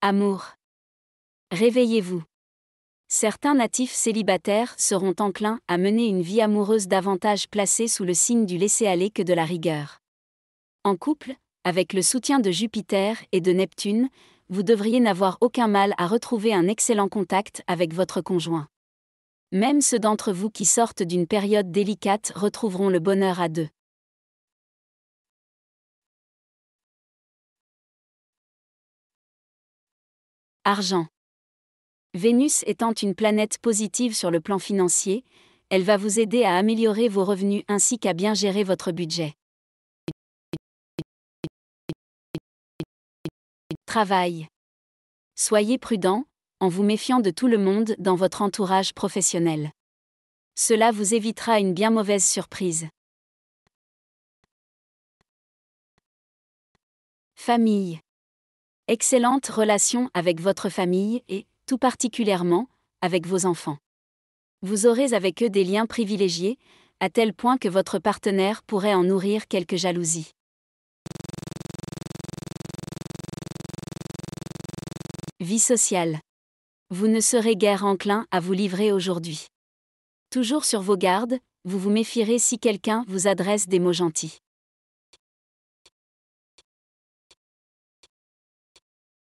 Amour. Réveillez-vous. Certains natifs célibataires seront enclins à mener une vie amoureuse davantage placée sous le signe du laisser-aller que de la rigueur. En couple, avec le soutien de Jupiter et de Neptune, vous devriez n'avoir aucun mal à retrouver un excellent contact avec votre conjoint. Même ceux d'entre vous qui sortent d'une période délicate retrouveront le bonheur à deux. Argent. Vénus étant une planète positive sur le plan financier, elle va vous aider à améliorer vos revenus ainsi qu'à bien gérer votre budget. Travail. Soyez prudent, en vous méfiant de tout le monde dans votre entourage professionnel. Cela vous évitera une bien mauvaise surprise. Famille excellente relation avec votre famille et, tout particulièrement, avec vos enfants. Vous aurez avec eux des liens privilégiés, à tel point que votre partenaire pourrait en nourrir quelques jalousies. Vie sociale. Vous ne serez guère enclin à vous livrer aujourd'hui. Toujours sur vos gardes, vous vous méfierez si quelqu'un vous adresse des mots gentils.